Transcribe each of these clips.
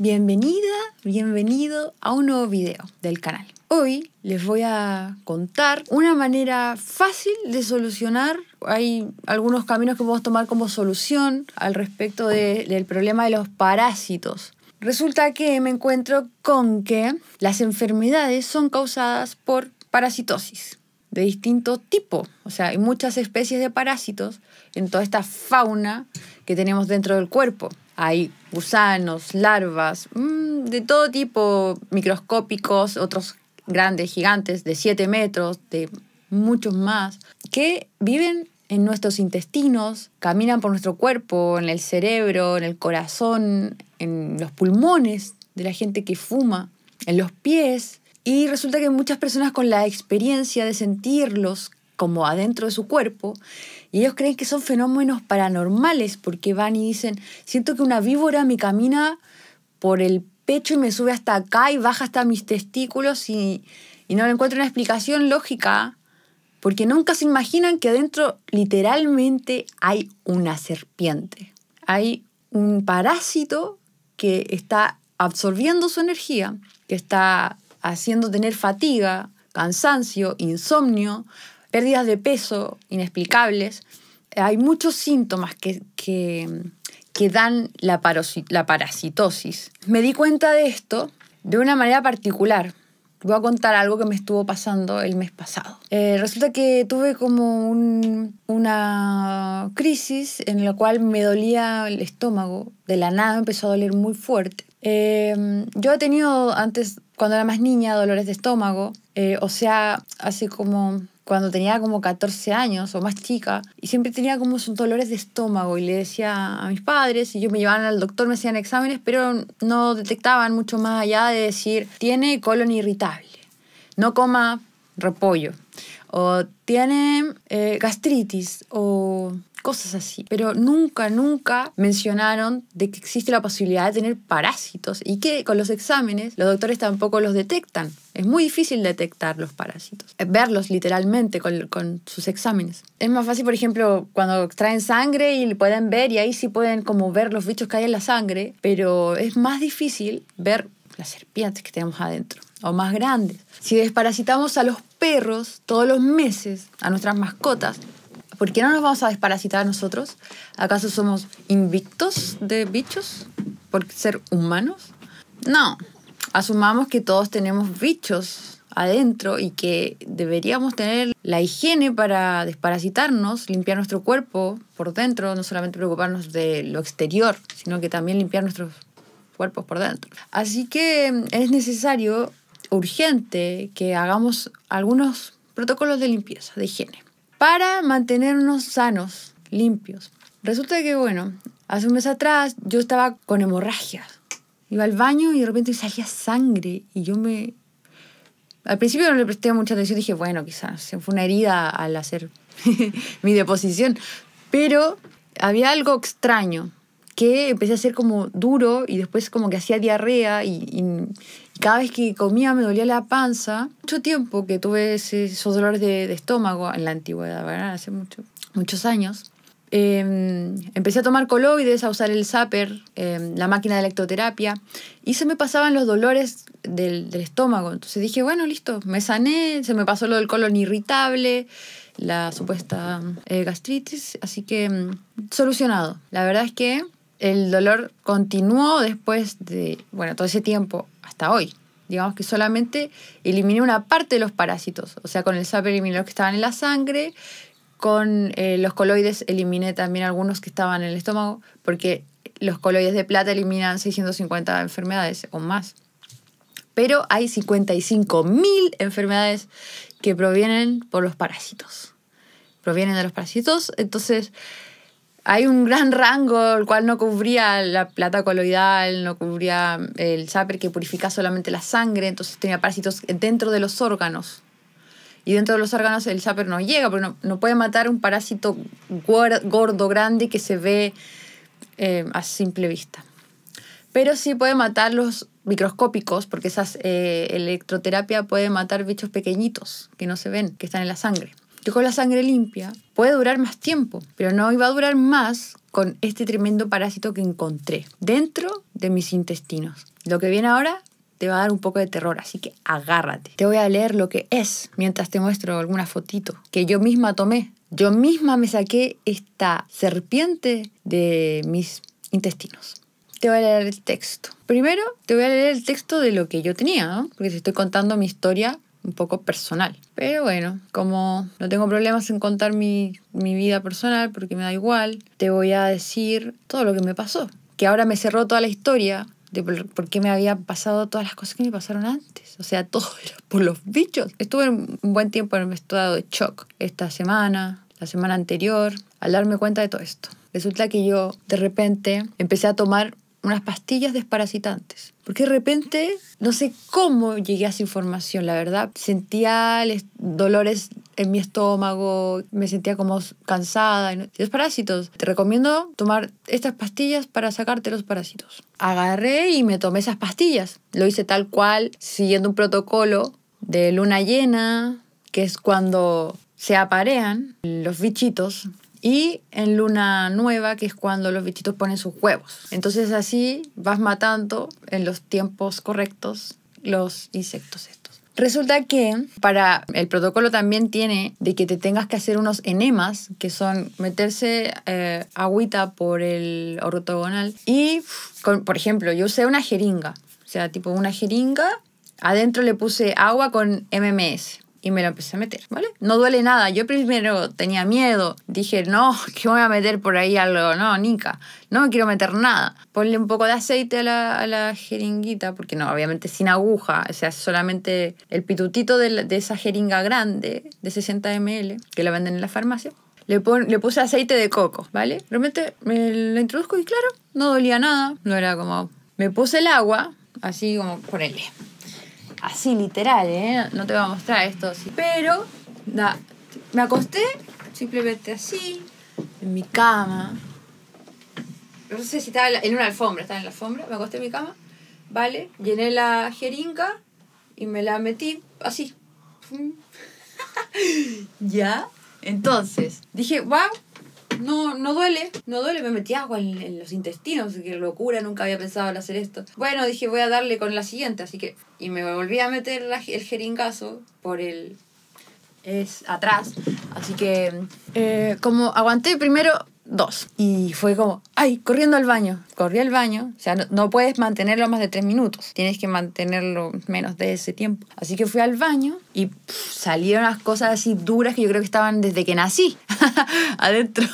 Bienvenida, bienvenido a un nuevo video del canal. Hoy les voy a contar una manera fácil de solucionar. Hay algunos caminos que podemos tomar como solución al respecto del problema de los parásitos. Resulta que me encuentro con que las enfermedades son causadas por parasitosis de distinto tipo. O sea, hay muchas especies de parásitos en toda esta fauna que tenemos dentro del cuerpo. Hay gusanos, larvas, mm, de todo tipo, microscópicos, otros grandes, gigantes, de 7 metros, de muchos más, que viven en nuestros intestinos, caminan por nuestro cuerpo, en el cerebro, en el corazón, en los pulmones de la gente que fuma, en los pies. Y resulta que muchas personas con la experiencia de sentirlos como adentro de su cuerpo, y ellos creen que son fenómenos paranormales porque van y dicen, siento que una víbora me camina por el pecho y me sube hasta acá y baja hasta mis testículos y, no encuentro una explicación lógica porque nunca se imaginan que adentro literalmente hay una serpiente. Hay un parásito que está absorbiendo su energía, que está haciendo tener fatiga, cansancio, insomnio, pérdidas de peso inexplicables. Hay muchos síntomas que, que, que dan la, la parasitosis. Me di cuenta de esto de una manera particular. Voy a contar algo que me estuvo pasando el mes pasado. Eh, resulta que tuve como un, una crisis en la cual me dolía el estómago. De la nada empezó a doler muy fuerte. Em, yo he tenido antes, cuando era más niña, dolores de estómago. Eh, o sea, hace como cuando tenía como 14 años o más chica y siempre tenía como sus dolores de estómago y le decía a mis padres y yo me llevaban al doctor, me hacían exámenes, pero no detectaban mucho más allá de decir, tiene colon irritable, no coma repollo o tiene eh, gastritis o cosas así. Pero nunca, nunca mencionaron de que existe la posibilidad de tener parásitos y que con los exámenes los doctores tampoco los detectan. Es muy difícil detectar los parásitos, eh, verlos literalmente con, sus exámenes. Es más fácil, por ejemplo, cuando extraen sangre y pueden ver y ahí sí pueden como ver los bichos que hay en la sangre, pero es más difícil ver las serpientes que tenemos adentro o más grandes. Si desparasitamos a los perros todos los meses, a nuestras mascotas, ¿Por qué no nos vamos a desparasitar nosotros? ¿Acaso somos invictos de bichos por ser humanos? No, asumamos que todos tenemos bichos adentro y que deberíamos tener la higiene para desparasitarnos, limpiar nuestro cuerpo por dentro, no solamente preocuparnos de lo exterior, sino que también limpiar nuestros cuerpos por dentro. Así que mm, es necesario, urgente, que hagamos algunos protocolos de limpieza, de higiene para mantenernos sanos, limpios. Resulta que, bueno, hace un mes atrás yo estaba con hemorragias. Iba al baño y de repente salía sangre y yo me... Al principio no le presté mucha atención, dije, bueno, quizás fue una herida al hacer mi deposición, pero había algo extraño que empecé a ser como duro y después como que hacía diarrea y, cada vez que comía me dolía la panza. Mucho tiempo que tuve esos dolores de, estómago en la antigüedad, ¿verdad? Hace mucho, muchos años. Em, empecé a tomar coloides, a usar el Zapper, em, la máquina de electroterapia, y se me pasaban los dolores del, estómago. Entonces dije, bueno, listo, me sané, se me pasó lo del colon irritable, la supuesta eh, gastritis, así que em, solucionado. La verdad es que el dolor continuó después de, bueno, todo ese tiempo hasta hoy. Digamos que solamente eliminé una parte de los parásitos. O sea, con el SAP eliminé los que estaban en la sangre, con eh, los coloides eliminé también algunos que estaban en el estómago, porque los coloides de plata eliminan 650 enfermedades o más. Pero hay 55.000 enfermedades que provienen por los parásitos. Provienen de los parásitos. Entonces, hay un gran rango, el cual no cubría la plata coloidal, no cubría el zapper que purifica solamente la sangre, entonces tenía parásitos dentro de los órganos. Y dentro de los órganos el zapper no llega, porque no, puede matar un parásito gordo, grande, que se ve eh, a simple vista. Pero sí puede matar los microscópicos, porque esa eh, electroterapia puede matar bichos pequeñitos que no se ven, que están en la sangre con la sangre limpia puede durar más tiempo, pero no iba a durar más con este tremendo parásito que encontré dentro de mis intestinos. Lo que viene ahora te va a dar un poco de terror, así que agárrate. Te voy a leer lo que es mientras te muestro alguna fotito que yo misma tomé. Yo misma me saqué esta serpiente de mis intestinos. Te voy a leer el texto. Primero, te voy a leer el texto de lo que yo tenía, porque estoy contando mi historia un poco personal. Pero bueno, como no tengo problemas en contar mi, vida personal porque me da igual, te voy a decir todo lo que me pasó. Que ahora me cerró toda la historia de por, qué me había pasado todas las cosas que me pasaron antes. O sea, todo era por los bichos. Estuve un buen tiempo en el estado de shock esta semana, la semana anterior, al darme cuenta de todo esto. Resulta que yo de repente empecé a tomar unas pastillas desparasitantes. Porque de repente, no sé cómo llegué a esa información, la verdad. Sentía dolores en mi estómago, me sentía como cansada. Y Los parásitos, te recomiendo tomar estas pastillas para sacarte los parásitos. Agarré y me tomé esas pastillas. Lo hice tal cual, siguiendo un protocolo de luna llena, que es cuando se aparean los bichitos y en luna nueva, que es cuando los bichitos ponen sus huevos. Entonces así vas matando en los tiempos correctos los insectos estos. Resulta que para el protocolo también tiene de que te tengas que hacer unos enemas, que son meterse eh, agüita por el ortogonal. Y, por ejemplo, yo usé una jeringa, o sea, tipo una jeringa, adentro le puse agua con MMS y me lo empecé a meter, ¿vale? No duele nada. Yo primero tenía miedo. Dije, no, que voy a meter por ahí algo. No, Nica, no me quiero meter nada. Ponle un poco de aceite a la, a la jeringuita, porque no, obviamente sin aguja. O sea, solamente el pitutito de, de esa jeringa grande de 60 ml que la venden en la farmacia. Le, le, puse aceite de coco, ¿vale? Realmente me lo introduzco y claro, no dolía nada. No era como... Me puse el agua, así como ponele así literal, ¿eh? No te voy a mostrar esto así. Pero, me acosté simplemente así, en mi cama. No sé si estaba en una alfombra, estaba en la alfombra, me acosté en mi cama, ¿vale? Llené la jeringa y me la metí así. ya. Entonces, dije, wow, no, no duele, no duele. Me metí agua en, los intestinos, qué locura, nunca había pensado en hacer esto. Bueno, dije, voy a darle con la siguiente, así que. Y me volví a meter el jeringazo por el. Es atrás. Así que. Eh, como aguanté primero dos. Y fue como, ay, corriendo al baño. Corrí al baño. O sea, no, puedes mantenerlo más de tres minutos. Tienes que mantenerlo menos de ese tiempo. Así que fui al baño y salieron las cosas así duras que yo creo que estaban desde que nací adentro.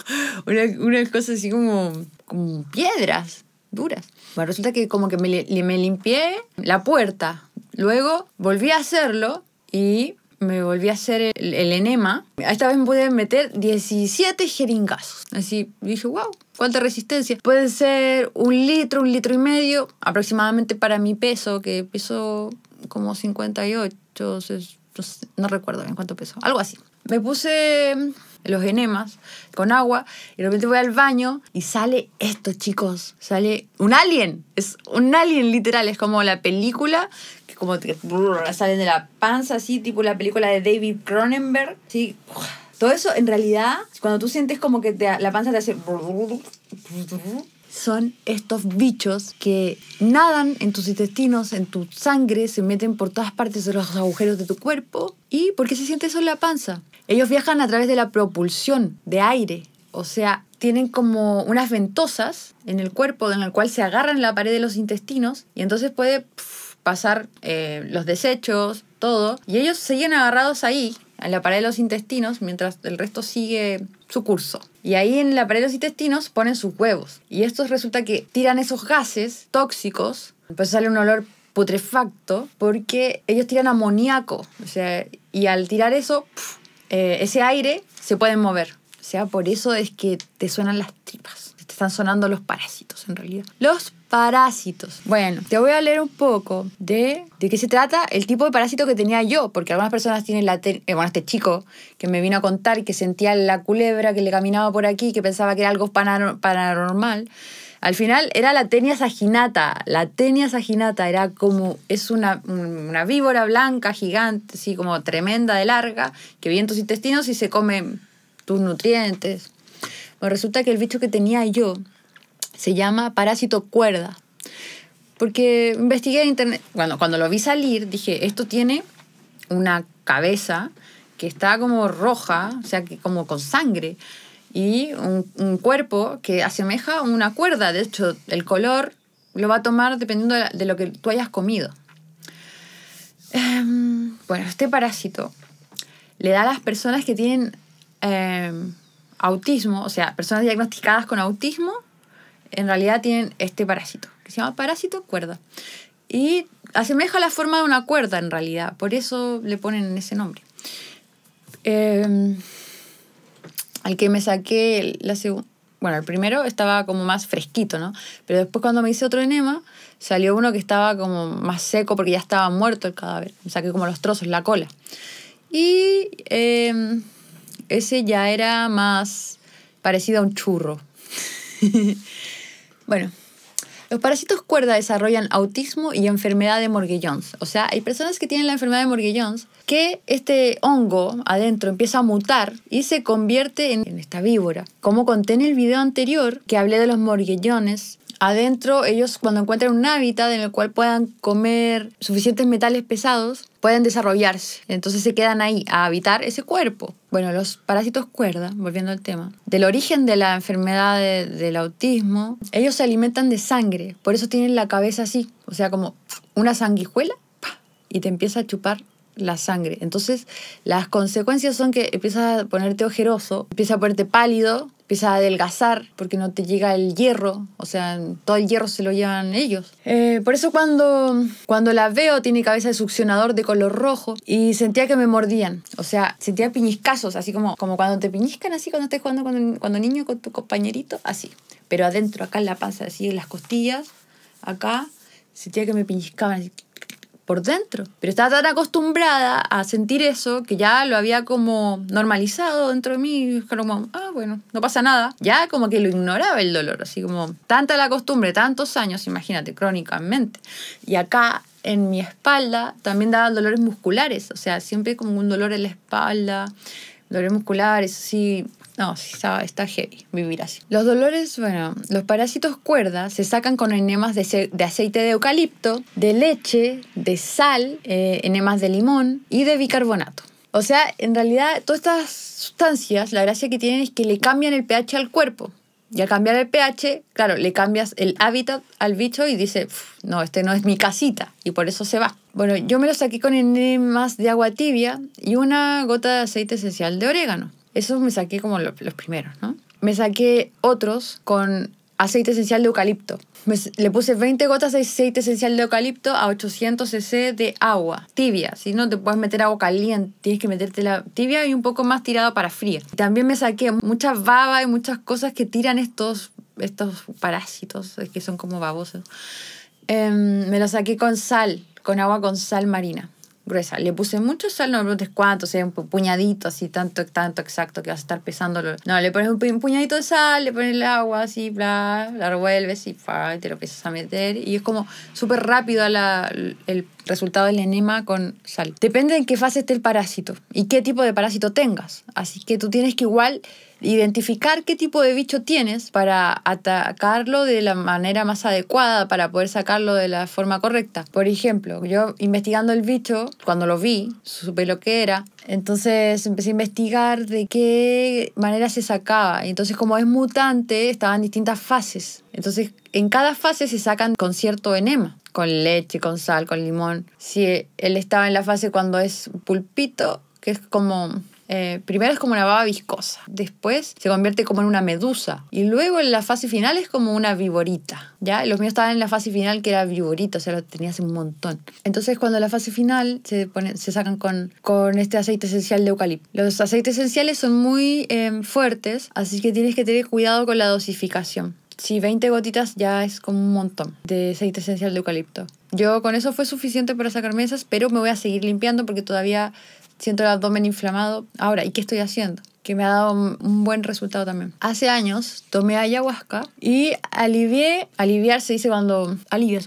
Unas cosas así como, como piedras duras. Bueno, resulta que como que me, me limpié la puerta. Luego volví a hacerlo y me volví a hacer el, enema. Esta vez me pude meter 17 jeringazos. Así dije, wow, cuánta resistencia. Puede ser un litro, un litro y medio, aproximadamente para mi peso, que peso como 58, no, no recuerdo bien cuánto peso, algo así. Me puse los enemas con agua y de repente voy al baño y sale esto, chicos, sale un alien, es un alien literal, es como la película como que salen de la panza, así, tipo la película de David Cronenberg, sí Todo eso, en realidad, cuando tú sientes como que te, la panza te hace... Son estos bichos que nadan en tus intestinos, en tu sangre, se meten por todas partes de los agujeros de tu cuerpo. ¿Y por qué se siente eso en la panza? Ellos viajan a través de la propulsión de aire. O sea, tienen como unas ventosas en el cuerpo en el cual se agarran la pared de los intestinos y entonces puede pasar eh, los desechos, todo. Y ellos seguían agarrados ahí, en la pared de los intestinos, mientras el resto sigue su curso. Y ahí en la pared de los intestinos ponen sus huevos. Y estos resulta que tiran esos gases tóxicos. pues sale un olor putrefacto porque ellos tiran amoníaco. O sea, y al tirar eso, eh, ese aire se pueden mover. O sea, por eso es que te suenan las tripas. Te están sonando los parásitos, en realidad. Los parásitos. Bueno, te voy a leer un poco de, de qué se trata el tipo de parásito que tenía yo, porque algunas personas tienen la... tenia... Eh, bueno, este chico que me vino a contar que sentía la culebra que le caminaba por aquí, que pensaba que era algo paranormal. Al final era la tenia saginata. La tenia saginata era como, es una, una víbora blanca, gigante, así como tremenda de larga, que viene en tus intestinos y se come tus nutrientes. Pues resulta que el bicho que tenía yo se llama parásito cuerda. Porque investigué en internet. cuando lo vi salir, dije, esto tiene una cabeza que está como roja, o sea, que como con sangre, y un, cuerpo que asemeja a una cuerda. De hecho, el color lo va a tomar dependiendo de lo que tú hayas comido. Em, bueno, este parásito le da a las personas que tienen Em, autismo, o sea, personas diagnosticadas con autismo, en realidad tienen este parásito, que se llama parásito cuerda. Y asemeja la forma de una cuerda en realidad, por eso le ponen ese nombre. Em, al que me saqué la segunda... Bueno, el primero estaba como más fresquito, ¿no? Pero después cuando me hice otro enema, salió uno que estaba como más seco porque ya estaba muerto el cadáver. Me saqué como los trozos, la cola. Y em, ese ya era más parecido a un churro. bueno, los parásitos cuerda desarrollan autismo y enfermedad de Morgellons. O sea, hay personas que tienen la enfermedad de Morgellons que este hongo adentro empieza a mutar y se convierte en, esta víbora. Como conté en el video anterior que hablé de los morguellones, adentro ellos cuando encuentran un hábitat en el cual puedan comer suficientes metales pesados, pueden desarrollarse. Entonces se quedan ahí a habitar ese cuerpo. Bueno, los parásitos cuerda, volviendo al tema, del origen de la enfermedad del autismo, ellos se alimentan de sangre, por eso tienen la cabeza así, o sea, como una sanguijuela y te empieza a chupar la sangre. Entonces, las consecuencias son que empiezas a ponerte ojeroso, empieza a ponerte pálido, empieza a adelgazar porque no te llega el hierro, o sea, todo el hierro se lo llevan ellos. Eh, por eso cuando, cuando la veo tiene cabeza de succionador de color rojo y sentía que me mordían, o sea, sentía piñiscazos, así como, como cuando te piñizcan así cuando estés jugando cuando, cuando niño con tu compañerito, así, pero adentro, acá en la panza, así en las costillas, acá, sentía que me piñizcaban así, por dentro. Pero estaba tan acostumbrada a sentir eso que ya lo había como normalizado dentro de mí, como, ah, bueno, no pasa nada. Ya como que lo ignoraba el dolor, así como tanta la costumbre, tantos años, imagínate, crónicamente. Y acá en mi espalda también daban dolores musculares, o sea, siempre como un dolor en la espalda, dolores musculares, así no, está, está heavy vivir así. Los dolores, bueno, los parásitos cuerda se sacan con enemas de, aceite de eucalipto, de leche, de sal, eh, enemas de limón y de bicarbonato. O sea, en realidad todas estas sustancias, la gracia que tienen es que le cambian el pH al cuerpo. Y al cambiar el pH, claro, le cambias el hábitat al bicho y dice, no, este no es mi casita y por eso se va. Bueno, yo me lo saqué con enemas de agua tibia y una gota de aceite esencial de orégano. Esos me saqué como los primeros, ¿no? Me saqué otros con aceite esencial de eucalipto. le puse 20 gotas de aceite esencial de eucalipto a 800 cc de agua tibia. Si no te puedes meter agua caliente, tienes que meterte la tibia y un poco más tirada para fría. También me saqué muchas baba y muchas cosas que tiran estos, estos parásitos que son como babosos. Em, me lo saqué con sal, con agua con sal marina gruesa. Le puse mucho sal, no me preguntes cuánto, sea, un puñadito así, tanto, tanto exacto que vas a estar pesándolo. No, le pones un, puñadito de sal, le pones el agua así, bla, la revuelves y, te lo empiezas a meter. Y es como súper rápido el resultado del enema con sal. Depende en qué fase esté el parásito y qué tipo de parásito tengas. Así que tú tienes que igual identificar qué tipo de bicho tienes para atacarlo de la manera más adecuada, para poder sacarlo de la forma correcta. Por ejemplo, yo investigando el bicho, cuando lo vi, supe lo que era. Entonces empecé a investigar de qué manera se sacaba. Entonces como es mutante, estaban distintas fases. Entonces en cada fase se sacan con cierto enema, con leche, con sal, con limón. Si él estaba en la fase cuando es pulpito, que es como eh, primero es como una baba viscosa, después se convierte como en una medusa y luego en la fase final es como una viborita, ¿ya? Los míos estaban en la fase final que era viborita, o sea, lo tenías un montón. Entonces cuando la fase final se, pone, se sacan con, con este aceite esencial de eucalipto. Los aceites esenciales son muy em, fuertes, así que tienes que tener cuidado con la dosificación. Si 20 gotitas ya es como un montón de aceite esencial de eucalipto. Yo con eso fue suficiente para sacar mesas, pero me voy a seguir limpiando porque todavía siento el abdomen inflamado. Ahora, ¿y qué estoy haciendo? Que me ha dado un buen resultado también. Hace años tomé ayahuasca y alivié, aliviar se dice cuando alivia.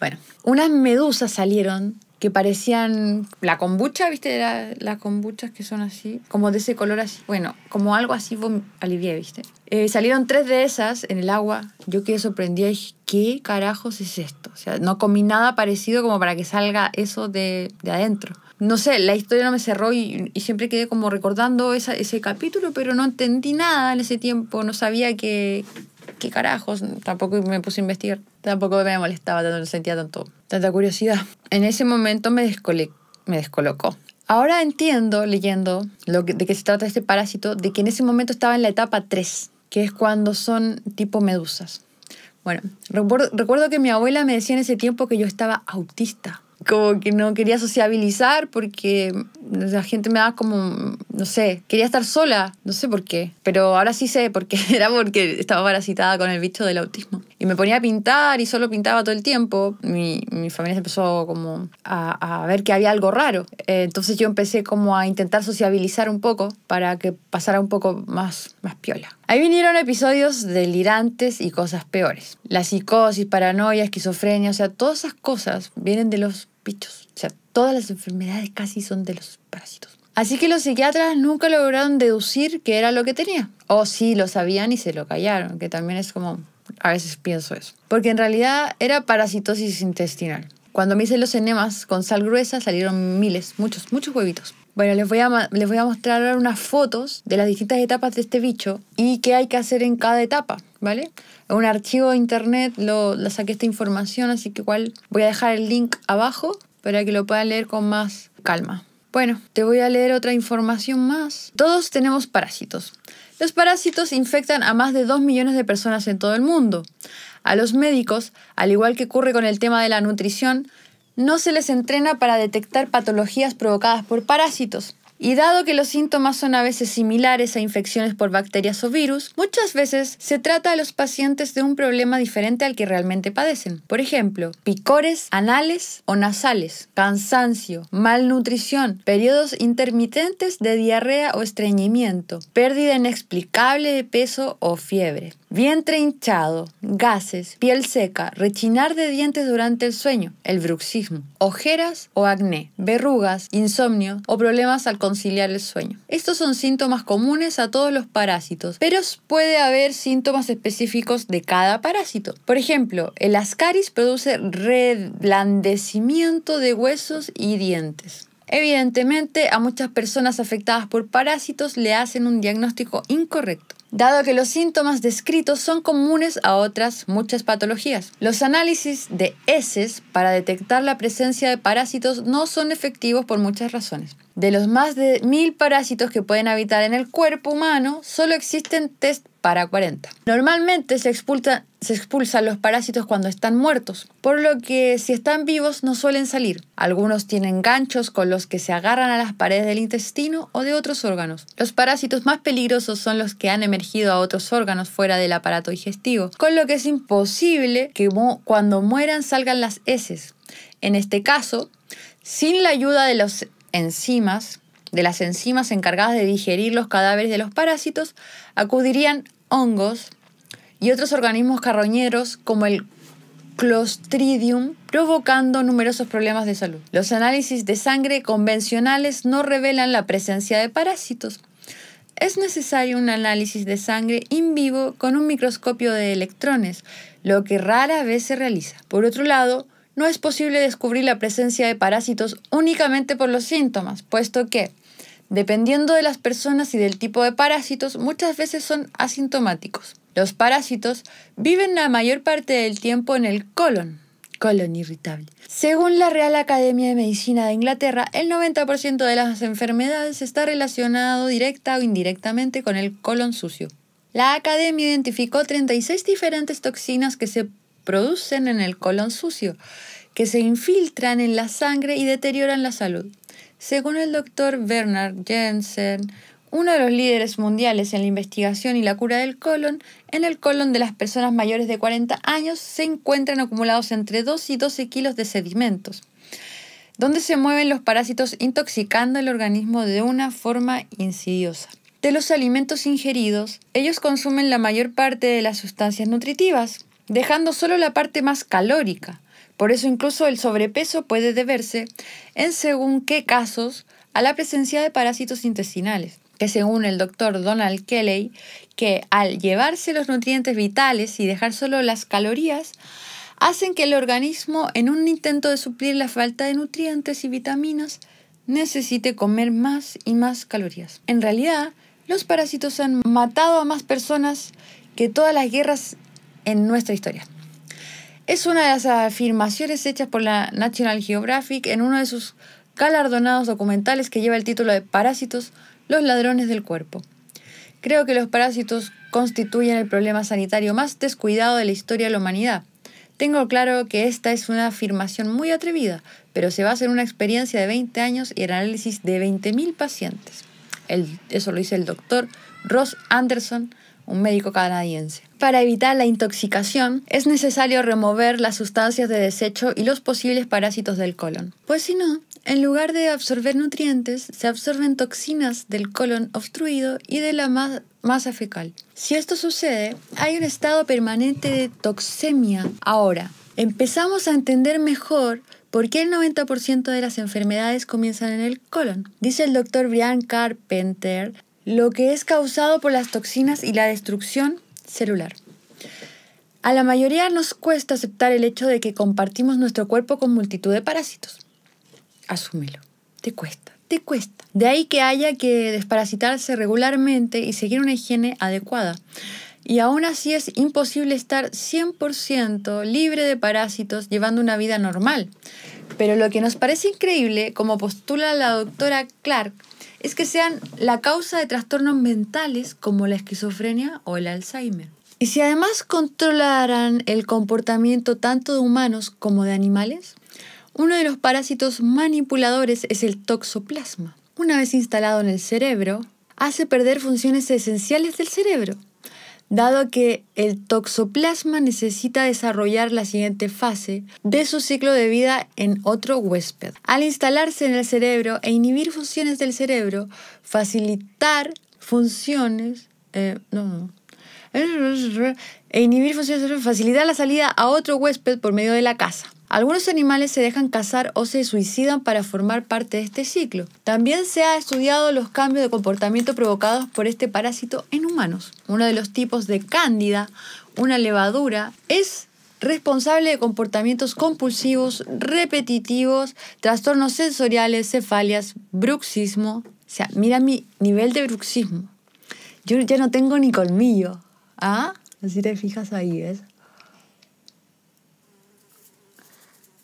Bueno, unas medusas salieron que parecían la kombucha, ¿viste? las kombuchas que son así, como de ese color así. Bueno, como algo así alivié, ¿viste? Eh, salieron tres de esas en el agua. Yo quedé sorprendida y dije, ¿qué carajos es esto? O sea, no comí nada parecido como para que salga eso de adentro no sé, la historia no me cerró y, siempre quedé como recordando ese capítulo, pero no entendí nada en ese tiempo, no sabía qué, qué carajos, tampoco me puse a investigar, tampoco me molestaba, no sentía tanto, tanta curiosidad. En ese momento me, descolocó. Ahora entiendo, leyendo, lo que, de qué se trata este parásito, de que en ese momento estaba en la etapa 3, que es cuando son tipo medusas. Bueno, recuerdo que mi abuela me decía en ese tiempo que yo estaba autista como que no quería sociabilizar porque la gente me daba como, no sé, quería estar sola, no sé por qué, pero ahora sí sé porque era porque estaba parasitada con el bicho del autismo. Y me ponía a pintar y solo pintaba todo el tiempo. Mi, familia se empezó como a, a, ver que había algo raro. Eh, entonces yo empecé como a intentar sociabilizar un poco para que pasara un poco más, más piola. Ahí vinieron episodios delirantes y cosas peores. La psicosis, paranoia, esquizofrenia, o sea, todas esas cosas vienen de los bichos. O sea, todas las enfermedades casi son de los parásitos. Así que los psiquiatras nunca lograron deducir qué era lo que tenía. O sí, lo sabían y se lo callaron, que también es como, a veces pienso eso. Porque en realidad era parasitosis intestinal. Cuando me hice los enemas con sal gruesa salieron miles, muchos, muchos huevitos. Bueno, les voy, a, les voy a mostrar ahora unas fotos de las distintas etapas de este bicho y qué hay que hacer en cada etapa, ¿vale? un archivo de internet lo, saqué esta información, así que igual voy a dejar el link abajo para que lo puedan leer con más calma. Bueno, te voy a leer otra información más. Todos tenemos parásitos. Los parásitos infectan a más de 2 millones de personas en todo el mundo. A los médicos, al igual que ocurre con el tema de la nutrición, no se les entrena para detectar patologías provocadas por parásitos. Y dado que los síntomas son a veces similares a infecciones por bacterias o virus, muchas veces se trata a los pacientes de un problema diferente al que realmente padecen. Por ejemplo, picores anales o nasales, cansancio, malnutrición, periodos intermitentes de diarrea o estreñimiento, pérdida inexplicable de peso o fiebre. Vientre hinchado, gases, piel seca, rechinar de dientes durante el sueño, el bruxismo, ojeras o acné, verrugas, insomnio o problemas al conciliar el sueño. Estos son síntomas comunes a todos los parásitos, pero puede haber síntomas específicos de cada parásito. Por ejemplo, el ascaris produce reblandecimiento de huesos y dientes. Evidentemente, a muchas personas afectadas por parásitos le hacen un diagnóstico incorrecto dado que los síntomas descritos son comunes a otras muchas patologías. Los análisis de heces para detectar la presencia de parásitos no son efectivos por muchas razones. De los más de mil parásitos que pueden habitar en el cuerpo humano, solo existen test para 40. Normalmente se, se expulsan los parásitos cuando están muertos, por lo que si están vivos no suelen salir. Algunos tienen ganchos con los que se agarran a las paredes del intestino o de otros órganos. Los parásitos más peligrosos son los que han emergido a otros órganos fuera del aparato digestivo, con lo que es imposible que cuando mueran salgan las heces. En este caso, sin la ayuda de las enzimas, de las enzimas encargadas de digerir los cadáveres de los parásitos, acudirían hongos y otros organismos carroñeros como el Clostridium, provocando numerosos problemas de salud. Los análisis de sangre convencionales no revelan la presencia de parásitos. Es necesario un análisis de sangre in vivo con un microscopio de electrones, lo que rara vez se realiza. Por otro lado, no es posible descubrir la presencia de parásitos únicamente por los síntomas, puesto que Dependiendo de las personas y del tipo de parásitos, muchas veces son asintomáticos. Los parásitos viven la mayor parte del tiempo en el colon, colon irritable. Según la Real Academia de Medicina de Inglaterra, el 90% de las enfermedades está relacionado directa o indirectamente con el colon sucio. La academia identificó 36 diferentes toxinas que se producen en el colon sucio, que se infiltran en la sangre y deterioran la salud. Según el doctor Bernard Jensen, uno de los líderes mundiales en la investigación y la cura del colon, en el colon de las personas mayores de 40 años se encuentran acumulados entre 2 y 12 kilos de sedimentos, donde se mueven los parásitos intoxicando el organismo de una forma insidiosa. De los alimentos ingeridos, ellos consumen la mayor parte de las sustancias nutritivas, dejando solo la parte más calórica, por eso incluso el sobrepeso puede deberse, en según qué casos, a la presencia de parásitos intestinales, que según el doctor Donald Kelly, que al llevarse los nutrientes vitales y dejar solo las calorías, hacen que el organismo, en un intento de suplir la falta de nutrientes y vitaminas, necesite comer más y más calorías. En realidad, los parásitos han matado a más personas que todas las guerras en nuestra historia. Es una de las afirmaciones hechas por la National Geographic en uno de sus galardonados documentales que lleva el título de Parásitos, los ladrones del cuerpo. Creo que los parásitos constituyen el problema sanitario más descuidado de la historia de la humanidad. Tengo claro que esta es una afirmación muy atrevida, pero se basa en una experiencia de 20 años y el análisis de 20.000 pacientes. eso lo dice el doctor Ross Anderson, un médico canadiense. Para evitar la intoxicación, es necesario remover las sustancias de desecho y los posibles parásitos del colon. Pues si no, en lugar de absorber nutrientes, se absorben toxinas del colon obstruido y de la masa fecal. Si esto sucede, hay un estado permanente de toxemia. Ahora, empezamos a entender mejor ¿Por qué el 90% de las enfermedades comienzan en el colon? Dice el doctor Brian Carpenter lo que es causado por las toxinas y la destrucción celular. A la mayoría nos cuesta aceptar el hecho de que compartimos nuestro cuerpo con multitud de parásitos. Asúmelo, te cuesta, te cuesta. De ahí que haya que desparasitarse regularmente y seguir una higiene adecuada. Y aún así es imposible estar 100% libre de parásitos llevando una vida normal. Pero lo que nos parece increíble, como postula la doctora Clark, es que sean la causa de trastornos mentales como la esquizofrenia o el Alzheimer. Y si además controlaran el comportamiento tanto de humanos como de animales, uno de los parásitos manipuladores es el toxoplasma. Una vez instalado en el cerebro, hace perder funciones esenciales del cerebro, dado que el toxoplasma necesita desarrollar la siguiente fase de su ciclo de vida en otro huésped. Al instalarse en el cerebro e inhibir funciones del cerebro, facilitar funciones... Eh, no, e inhibir facilidad la salida a otro huésped por medio de la caza. Algunos animales se dejan cazar o se suicidan para formar parte de este ciclo. También se ha estudiado los cambios de comportamiento provocados por este parásito en humanos. Uno de los tipos de cándida, una levadura, es responsable de comportamientos compulsivos, repetitivos, trastornos sensoriales, cefalias, bruxismo. O sea, mira mi nivel de bruxismo. Yo ya no tengo ni colmillo. ¿Ah? Así te fijas ahí, ¿ves?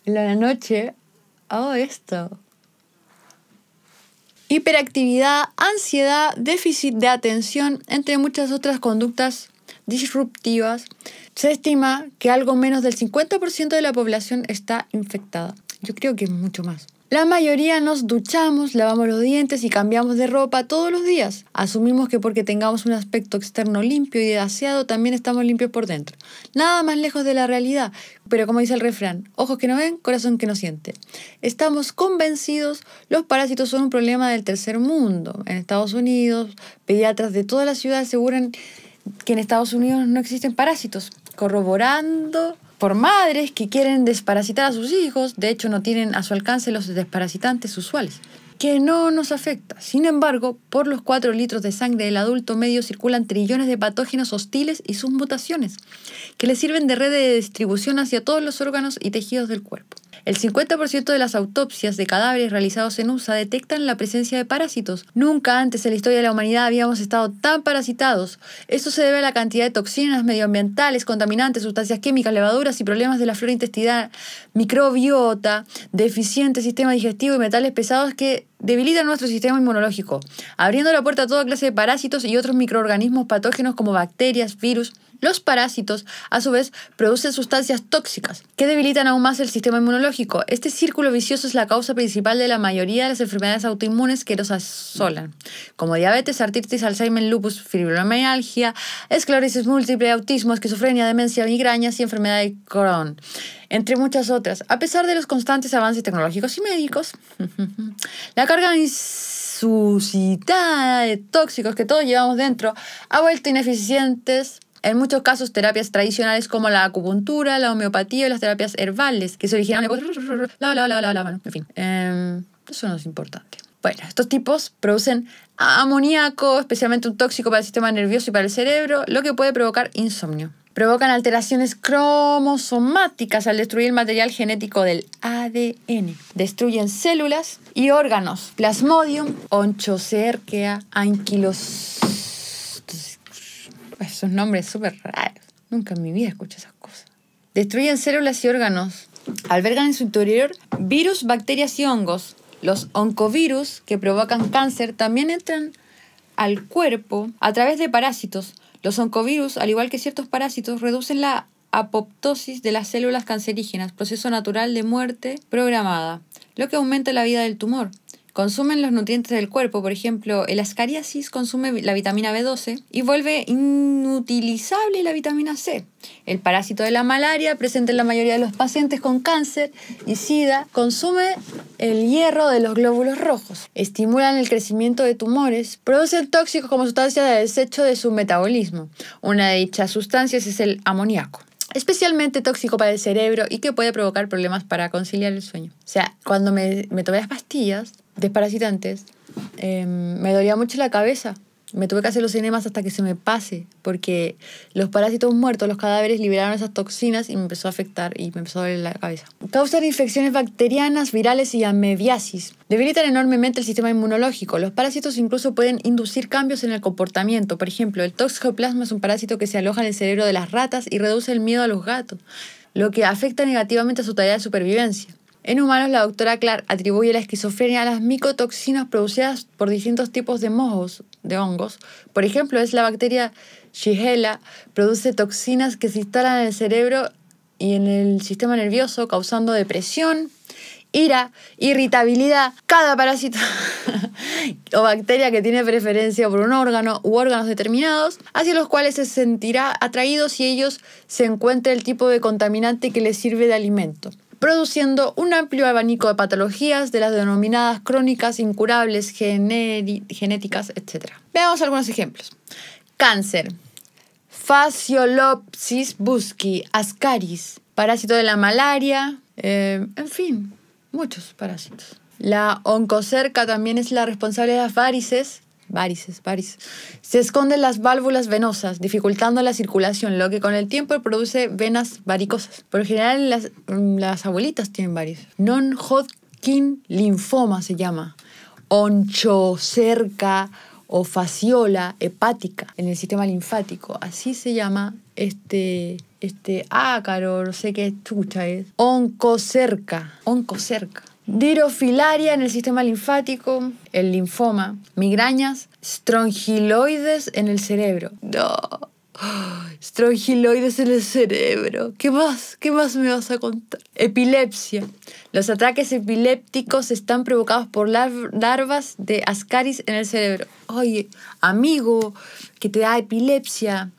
En la noche hago esto. Hiperactividad, ansiedad, déficit de atención, entre muchas otras conductas disruptivas, se estima que algo menos del 50% de la población está infectada. Yo creo que mucho más. La mayoría nos duchamos, lavamos los dientes y cambiamos de ropa todos los días. Asumimos que porque tengamos un aspecto externo limpio y aseado también estamos limpios por dentro. Nada más lejos de la realidad, pero como dice el refrán, ojos que no ven, corazón que no siente. Estamos convencidos, los parásitos son un problema del tercer mundo. En Estados Unidos, pediatras de toda la ciudad aseguran que en Estados Unidos no existen parásitos, corroborando por madres que quieren desparasitar a sus hijos, de hecho no tienen a su alcance los desparasitantes usuales, que no nos afecta. Sin embargo, por los 4 litros de sangre del adulto medio circulan trillones de patógenos hostiles y sus mutaciones, que le sirven de red de distribución hacia todos los órganos y tejidos del cuerpo. El 50% de las autopsias de cadáveres realizados en USA detectan la presencia de parásitos. Nunca antes en la historia de la humanidad habíamos estado tan parasitados. Esto se debe a la cantidad de toxinas medioambientales, contaminantes, sustancias químicas, levaduras y problemas de la flora intestinal, microbiota, deficiente sistema digestivo y metales pesados que debilitan nuestro sistema inmunológico, abriendo la puerta a toda clase de parásitos y otros microorganismos patógenos como bacterias, virus, los parásitos, a su vez, producen sustancias tóxicas que debilitan aún más el sistema inmunológico. Este círculo vicioso es la causa principal de la mayoría de las enfermedades autoinmunes que los asolan, como diabetes, artritis, Alzheimer, lupus, fibromialgia, esclerosis múltiple, autismo, esquizofrenia, demencia, migrañas y enfermedad de Crohn entre muchas otras. A pesar de los constantes avances tecnológicos y médicos, la carga insuscitada de tóxicos que todos llevamos dentro ha vuelto ineficientes en muchos casos, terapias tradicionales como la acupuntura, la homeopatía y las terapias herbales, que se originan de... en fin, em, eso no es importante. Bueno, estos tipos producen amoníaco, especialmente un tóxico para el sistema nervioso y para el cerebro, lo que puede provocar insomnio. Provocan alteraciones cromosomáticas al destruir el material genético del ADN. Destruyen células y órganos. Plasmodium, onchocerquea, anquilos esos nombres súper raros. Nunca en mi vida escuché esas cosas. Destruyen células y órganos. Albergan en su interior virus, bacterias y hongos. Los oncovirus que provocan cáncer también entran al cuerpo a través de parásitos. Los oncovirus, al igual que ciertos parásitos, reducen la apoptosis de las células cancerígenas, proceso natural de muerte programada, lo que aumenta la vida del tumor consumen los nutrientes del cuerpo. Por ejemplo, el ascariasis consume la vitamina B12 y vuelve inutilizable la vitamina C. El parásito de la malaria, presente en la mayoría de los pacientes con cáncer y sida, consume el hierro de los glóbulos rojos, estimulan el crecimiento de tumores, producen tóxicos como sustancia de desecho de su metabolismo. Una de dichas sustancias es el amoníaco especialmente tóxico para el cerebro y que puede provocar problemas para conciliar el sueño. O sea, cuando me, me tomé las pastillas, desparasitantes, em, me dolía mucho la cabeza. Me tuve que hacer los cinemas hasta que se me pase, porque los parásitos muertos, los cadáveres, liberaron esas toxinas y me empezó a afectar y me empezó a doler la cabeza. Causan infecciones bacterianas, virales y amebiasis. Debilitan enormemente el sistema inmunológico. Los parásitos incluso pueden inducir cambios en el comportamiento. Por ejemplo, el toxoplasma es un parásito que se aloja en el cerebro de las ratas y reduce el miedo a los gatos, lo que afecta negativamente a su tarea de supervivencia. En humanos, la doctora Clark atribuye la esquizofrenia a las micotoxinas producidas por distintos tipos de mohos, de hongos. Por ejemplo, es la bacteria Shigella, produce toxinas que se instalan en el cerebro y en el sistema nervioso, causando depresión, ira, irritabilidad. Cada parásito o bacteria que tiene preferencia por un órgano u órganos determinados, hacia los cuales se sentirá atraído si ellos se encuentra el tipo de contaminante que les sirve de alimento produciendo un amplio abanico de patologías de las denominadas crónicas, incurables, genéticas, etc. Veamos algunos ejemplos. Cáncer. fasciolopsis busqui, ascaris, parásito de la malaria, eh, en fin, muchos parásitos. La oncocerca también es la responsable de las varices, varices, varices. Se esconden las válvulas venosas, dificultando la circulación, lo que con el tiempo produce venas varicosas. Por lo general, las, mm, las abuelitas tienen varices. Non-Hodgkin linfoma se llama. Onchocerca o fasciola hepática en el sistema linfático. Así se llama este, este ácaro, no sé qué chucha es. Oncocerca. Oncocerca dirofilaria en el sistema linfático, el linfoma, migrañas, strongiloides en el cerebro. No. strongiloides en el cerebro. ¿Qué más? ¿Qué más me vas a contar? Epilepsia. Los ataques epilépticos están provocados por larvas de ascaris en el cerebro. Oye, amigo, que te da epilepsia.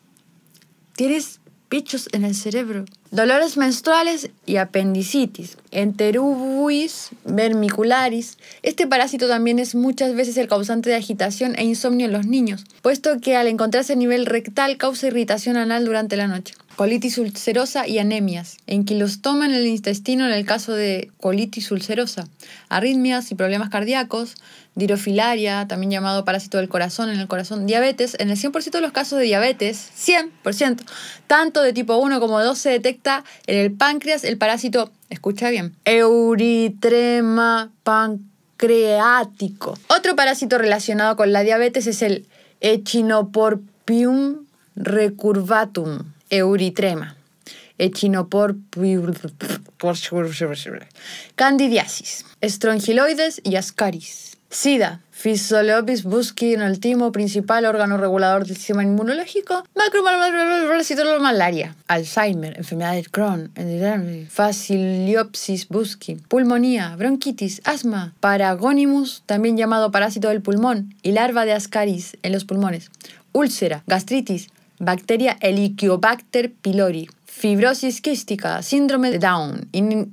Tienes bichos en el cerebro dolores menstruales y apendicitis, enterubuis vermicularis. Este parásito también es muchas veces el causante de agitación e insomnio en los niños, puesto que al encontrarse a nivel rectal causa irritación anal durante la noche. Colitis ulcerosa y anemias, en que los en el intestino en el caso de colitis ulcerosa, arritmias y problemas cardíacos, dirofilaria, también llamado parásito del corazón en el corazón, diabetes, en el 100% de los casos de diabetes, 100%, tanto de tipo 1 como 2 se detecta en el páncreas el parásito, escucha bien, euritrema pancreático. Otro parásito relacionado con la diabetes es el Echinoporpium recurvatum, euritrema. Echinoporpium candidiasis, estrongiloides y ascaris. SIDA, Fisoleopsis busqui en el timo principal órgano regulador del sistema inmunológico, macromalaria, malaria, Alzheimer, enfermedad de Crohn, Faciliopsis busqui, pulmonía, bronquitis, asma, paragonimus, también llamado parásito del pulmón, y larva de ascaris en los pulmones, úlcera, gastritis, bacteria Helicobacter pylori fibrosis quística, síndrome de Down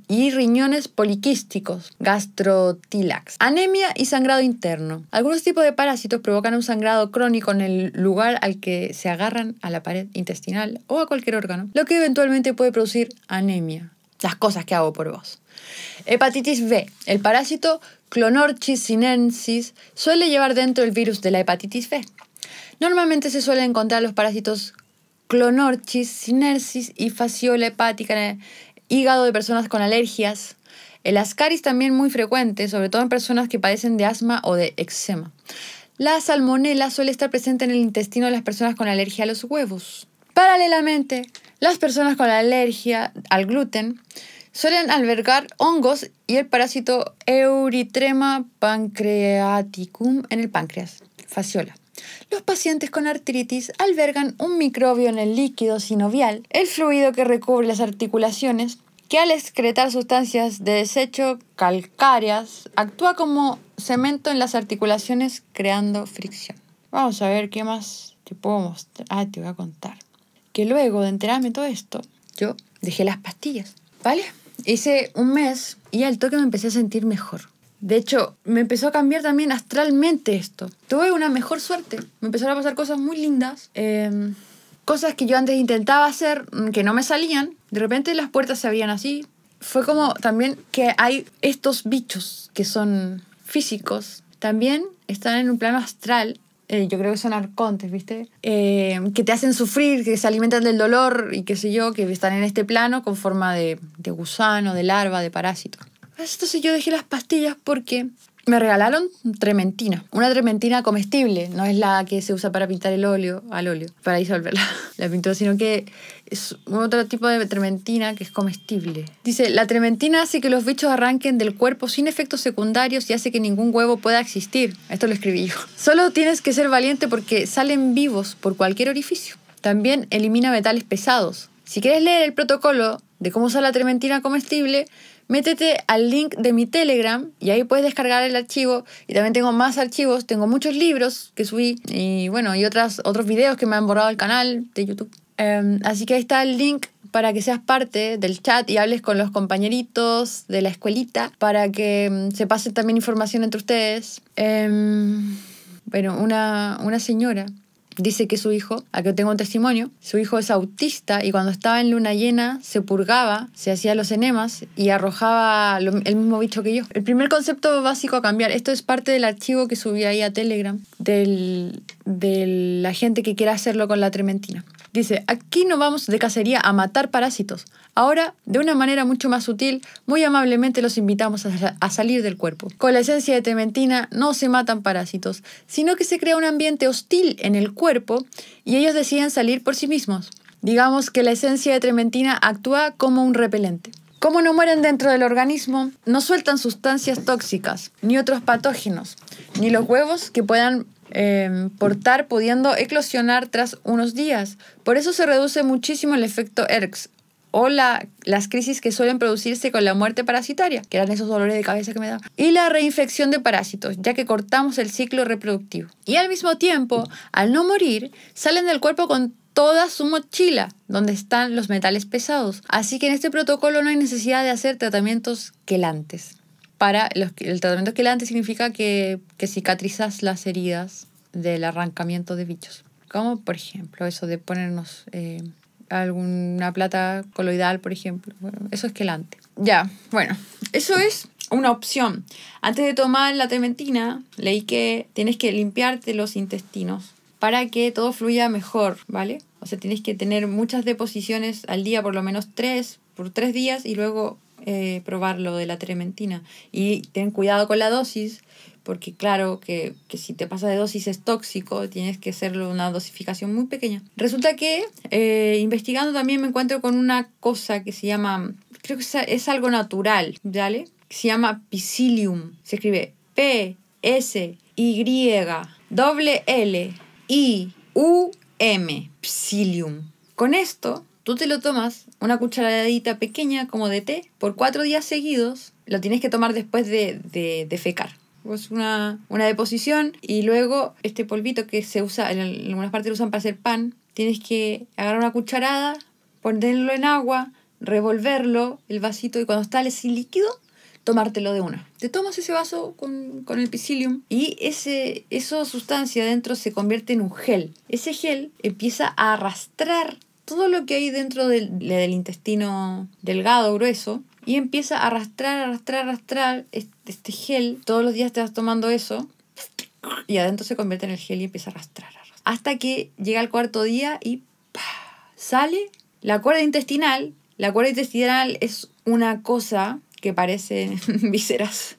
y riñones poliquísticos, gastrotílax, anemia y sangrado interno. Algunos tipos de parásitos provocan un sangrado crónico en el lugar al que se agarran a la pared intestinal o a cualquier órgano, lo que eventualmente puede producir anemia. Las cosas que hago por vos. Hepatitis B. El parásito Clonorchis sinensis suele llevar dentro el virus de la hepatitis B. Normalmente se suelen encontrar los parásitos clonorchis, sinersis y fasciola hepática en el hígado de personas con alergias. El ascaris también muy frecuente, sobre todo en personas que padecen de asma o de eczema. La salmonela suele estar presente en el intestino de las personas con alergia a los huevos. Paralelamente, las personas con alergia al gluten suelen albergar hongos y el parásito Eurytrema pancreaticum en el páncreas, fasciola. Los pacientes con artritis albergan un microbio en el líquido sinovial, el fluido que recubre las articulaciones, que al excretar sustancias de desecho calcáreas actúa como cemento en las articulaciones creando fricción. Vamos a ver qué más te puedo mostrar. Ah, te voy a contar. Que luego de enterarme todo esto, yo dejé las pastillas, ¿vale? Hice un mes y al toque me empecé a sentir mejor. De hecho, me empezó a cambiar también astralmente esto. Tuve una mejor suerte. Me empezaron a pasar cosas muy lindas. Em, cosas que yo antes intentaba hacer, mm, que no me salían. De repente las puertas se abrían así. Fue como también que hay estos bichos que son físicos. También están en un plano astral. Eh, yo creo que son arcontes, ¿viste? Em, que te hacen sufrir, que se alimentan del dolor y qué sé yo, que están en este plano con forma de, de gusano, de larva, de parásito. Entonces yo dejé las pastillas porque me regalaron trementina, una trementina comestible, no es la que se usa para pintar el óleo al óleo, para disolver la, la pintura, sino que es otro tipo de trementina que es comestible. Dice, la trementina hace que los bichos arranquen del cuerpo sin efectos secundarios y hace que ningún huevo pueda existir. Esto lo escribí yo. Solo tienes que ser valiente porque salen vivos por cualquier orificio. También elimina metales pesados. Si quieres leer el protocolo de cómo usar la trementina comestible, métete al link de mi Telegram y ahí puedes descargar el archivo. Y también tengo más archivos, tengo muchos libros que subí y bueno, y otras, otros videos que me han borrado el canal de YouTube. Em, así que ahí está el link para que seas parte del chat y hables con los compañeritos de la escuelita para que em, se pase también información entre ustedes. Em, bueno, una, una señora dice que su hijo, a aquí tengo un testimonio, su hijo es autista y cuando estaba en luna llena se purgaba, se hacía los enemas y arrojaba el mismo bicho que yo. El primer concepto básico a cambiar, esto es parte del archivo que subí ahí a Telegram de la gente que quiera hacerlo con la trementina. Dice, aquí no vamos de cacería a matar parásitos. Ahora, de una manera mucho más sutil, muy amablemente los invitamos a, salir del cuerpo. Con la esencia de trementina no se matan parásitos, sino que se crea un ambiente hostil en el cuerpo y ellos deciden salir por sí mismos. Digamos que la esencia de trementina actúa como un repelente. Como no mueren dentro del organismo, no sueltan sustancias tóxicas, ni otros patógenos, ni los huevos que puedan portar em, pudiendo eclosionar tras unos días. Por eso se reduce muchísimo el efecto ERX o las crisis que suelen producirse con la muerte parasitaria, que eran esos dolores de cabeza que me daban, y la reinfección de parásitos, ya que cortamos el ciclo reproductivo. Y al mismo tiempo, al no morir, salen del cuerpo con toda su mochila, donde están los metales pesados. Así que en este protocolo no hay necesidad de hacer tratamientos quelantes para los, el tratamiento quelante significa que, que cicatrizas las heridas del arrancamiento de bichos. Como por ejemplo eso de ponernos eh, alguna plata coloidal, por ejemplo. eso es quelante. Ya, bueno, eso es una opción. Antes de tomar la tementina leí que tienes que limpiarte los intestinos para que todo fluya mejor, ¿vale? O sea, tienes que tener muchas deposiciones al día, por lo menos tres, por tres días, y luego probarlo eh, probar lo de la trementina. Y ten cuidado con la dosis, porque claro que, si te pasa de dosis es tóxico, tienes que hacerlo una dosificación muy pequeña. Resulta que eh, investigando también me encuentro con una cosa que se llama, creo que es, algo natural, ¿vale? se llama psyllium. Se escribe P, S, Y, L, I, U, M. Psyllium. Con esto Tú te lo tomas una cucharadita pequeña como de té por cuatro días seguidos. Lo tienes que tomar después de, de, fecar. Es una, una, deposición y luego este polvito que se usa, en, algunas partes lo usan para hacer pan. Tienes que agarrar una cucharada, ponerlo en agua, revolverlo, el vasito, y cuando está sin líquido, tomártelo de una. Te tomas ese vaso con, el psyllium y ese, esa sustancia dentro se convierte en un gel. Ese gel empieza a arrastrar todo lo que hay dentro del, intestino delgado, grueso, y empieza a arrastrar, arrastrar, arrastrar este, este, gel. Todos los días te vas tomando eso y adentro se convierte en el gel y empieza a arrastrar. Hasta que llega el cuarto día y sale la cuerda intestinal. La cuerda intestinal es una cosa que parece vísceras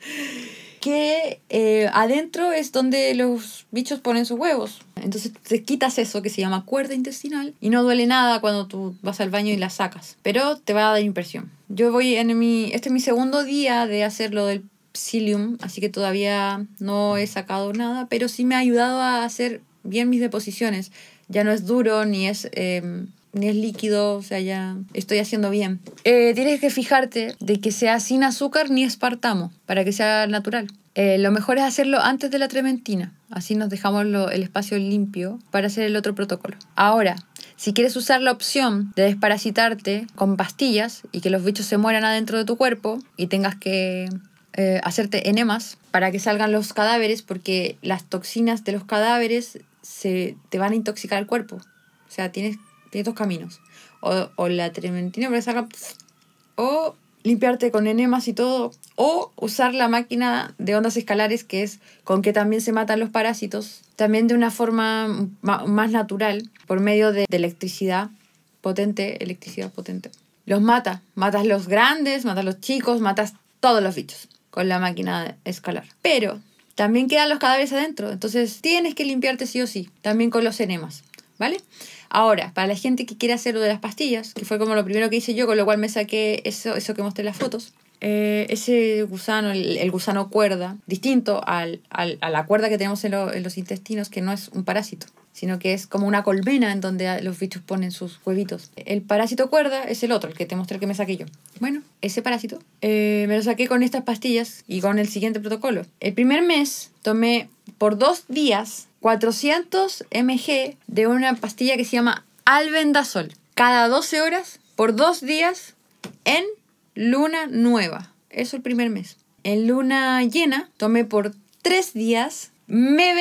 que eh, adentro es donde los bichos ponen sus huevos. Entonces te quitas eso que se llama cuerda intestinal y no duele nada cuando tú vas al baño y la sacas, pero te va a dar impresión. Yo voy en mi, este es mi segundo día de hacer lo del psyllium, así que todavía no he sacado nada, pero sí me ha ayudado a hacer bien mis deposiciones. Ya no es duro ni es... Em, ni es líquido, o sea, ya estoy haciendo bien. Eh, tienes que fijarte de que sea sin azúcar ni espartamo, para que sea natural. Eh, lo mejor es hacerlo antes de la trementina, así nos dejamos el espacio limpio para hacer el otro protocolo. Ahora, si quieres usar la opción de desparasitarte con pastillas y que los bichos se mueran adentro de tu cuerpo y tengas que eh, hacerte enemas para que salgan los cadáveres, porque las toxinas de los cadáveres se te van a intoxicar el cuerpo. O sea, tienes que... Tienes dos caminos. O, o la trementina para sacar. O limpiarte con enemas y todo. O usar la máquina de ondas escalares, que es con que también se matan los parásitos. También de una forma más natural, por medio de, electricidad potente, electricidad potente. Los mata. Matas los grandes, matas los chicos, matas todos los bichos con la máquina escalar. Pero también quedan los cadáveres adentro. Entonces tienes que limpiarte sí o sí. También con los enemas. ¿vale? Ahora, para la gente que quiere hacer lo de las pastillas, que fue como lo primero que hice yo, con lo cual me saqué eso, eso que mostré en las fotos, eh, ese gusano, el, gusano cuerda, distinto a la cuerda que tenemos en, los intestinos, que no es un parásito, sino que es como una colmena en donde los bichos ponen sus huevitos. El parásito cuerda es el otro, el que te mostré que me saqué yo. Bueno, ese parásito eh, me lo saqué con estas pastillas y con el siguiente protocolo. El primer mes tomé por dos días 400 mg de una pastilla que se llama albendazol. Cada 12 horas, por dos días, en luna nueva. Eso el primer mes. En luna llena tomé por tres días me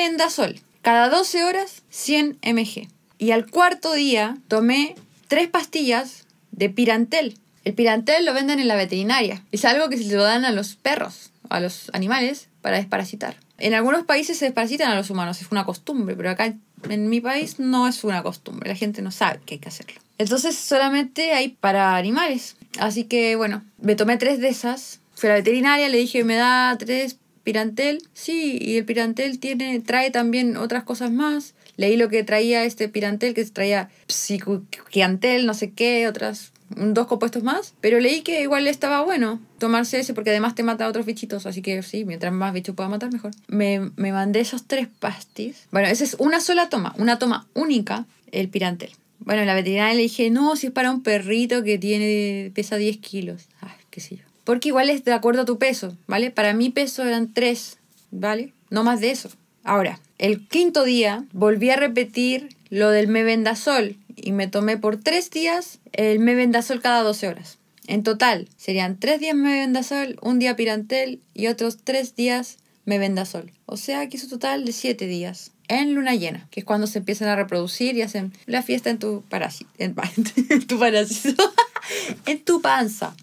Cada 12 horas 100 mg. Y al cuarto día tomé tres pastillas de pirantel. El pirantel lo venden en la veterinaria. Es algo que se lo dan a los perros, a los animales, para desparasitar. En algunos países se desparasitan a los humanos, es una costumbre, pero acá en mi país no es una costumbre. La gente no sabe que hay que hacerlo. Entonces solamente hay para animales. Así que bueno, me tomé tres de esas. Fui a la veterinaria, le dije, me da tres pirantel. Sí, y el pirantel tiene, trae también otras cosas más. Leí lo que traía este pirantel, que traía psicoquiantel, no sé qué, otras dos compuestos más, pero leí que igual le estaba bueno tomarse ese porque además te mata a otros bichitos, así que sí, mientras más bichos pueda matar, mejor. Me, me mandé esos tres pastis. Bueno, esa es una sola toma, una toma única, el pirantel. Bueno, la veterinaria le dije, no, si es para un perrito que tiene pesa 10 kilos. Ay, ah, qué sé yo. Porque igual es de acuerdo a tu peso, ¿vale? Para mi peso eran 3, ¿vale? No más de eso. Ahora, el quinto día volví a repetir lo del mebendazol y me tomé por 3 días el mebendazol cada 12 horas. En total, serían 3 días mebendazol, un día pirantel y otros 3 días me venda sol. O sea que es un total de 7 días en luna llena, que es cuando se empiezan a reproducir y hacen la fiesta en tu parásito, en, tu en tu panza.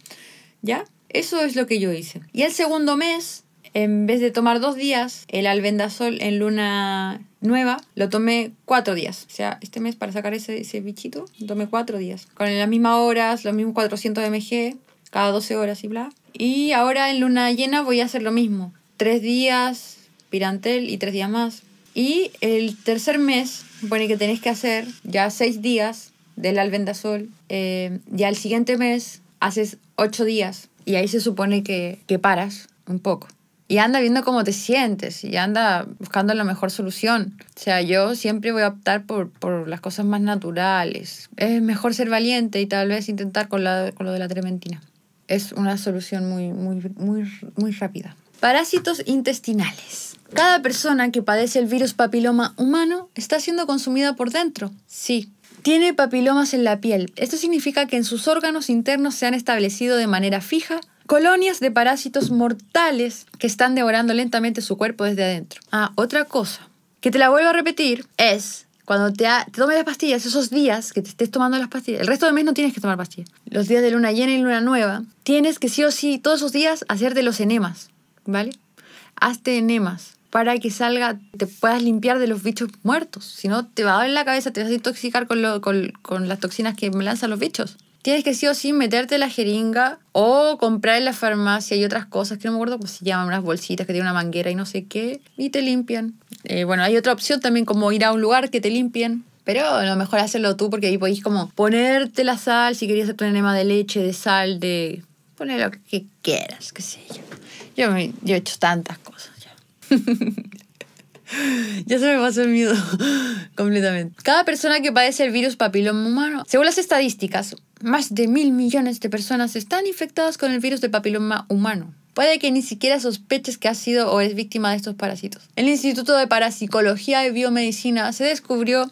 ¿Ya? Eso es lo que yo hice. Y el segundo mes, en vez de tomar dos días, el albendazol en luna nueva, lo tomé cuatro días. O sea, este mes para sacar ese, ese bichito, tomé cuatro días. Con las mismas horas, los mismos 400 mg, cada 12 horas y bla. Y ahora en luna llena voy a hacer lo mismo tres días Pirantel y tres días más. Y el tercer mes, supone que tenés que hacer ya seis días del albendazol. Eh, y al siguiente mes haces ocho días. Y ahí se supone que, que paras un poco. Y anda viendo cómo te sientes y anda buscando la mejor solución. O sea, yo siempre voy a optar por, las cosas más naturales. Es mejor ser valiente y tal vez intentar con, con lo de la trementina. Es una solución muy, muy, muy, muy rápida. Parásitos intestinales. Cada persona que padece el virus papiloma humano está siendo consumida por dentro. Sí. Tiene papilomas en la piel. Esto significa que en sus órganos internos se han establecido de manera fija colonias de parásitos mortales que están devorando lentamente su cuerpo desde adentro. Ah, otra cosa que te la vuelvo a repetir es cuando te, tomes las pastillas, esos días que te estés tomando las pastillas, el resto del mes no tienes que tomar pastillas. Los días de luna llena y luna nueva, tienes que sí o sí, todos esos días, hacerte los enemas. ¿vale? Hazte enemas para que salga, te puedas limpiar de los bichos muertos. Si no, te va a doler la cabeza, te vas a intoxicar con, lo, con, las toxinas que me lanzan los bichos. Tienes que sí o sí meterte la jeringa o comprar en la farmacia y otras cosas que no me acuerdo cómo se llaman, unas bolsitas que tienen una manguera y no sé qué, y te limpian. Eh, bueno, hay otra opción también como ir a un lugar que te limpien. Pero a lo mejor hacerlo tú porque ahí podéis como ponerte la sal, si querías hacer tu enema de leche, de sal, de... Poner lo que quieras, qué sé yo. Yo, he hecho tantas cosas ya. ya se me pasó el miedo completamente. Cada persona que padece el virus papiloma humano, según las estadísticas, más de mil millones de personas están infectadas con el virus de papiloma humano. Puede que ni siquiera sospeches que has sido o es víctima de estos parásitos. el Instituto de Parapsicología y Biomedicina se descubrió